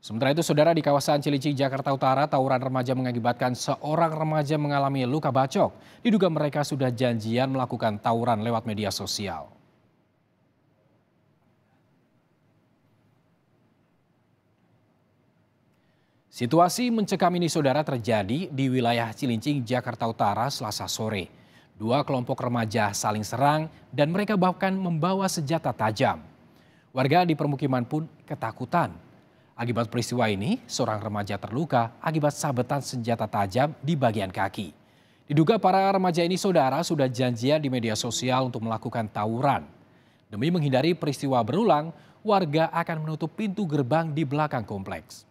Sementara itu, saudara di kawasan Cilincing, Jakarta Utara, tawuran remaja mengakibatkan seorang remaja mengalami luka bacok. Diduga mereka sudah janjian melakukan tawuran lewat media sosial. Situasi mencekam ini saudara terjadi di wilayah Cilincing, Jakarta Utara selasa sore. Dua kelompok remaja saling serang dan mereka bahkan membawa senjata tajam. Warga di permukiman pun ketakutan Akibat peristiwa ini, seorang remaja terluka akibat sabetan senjata tajam di bagian kaki. Diduga para remaja ini saudara sudah janjian di media sosial untuk melakukan tawuran. Demi menghindari peristiwa berulang, warga akan menutup pintu gerbang di belakang kompleks.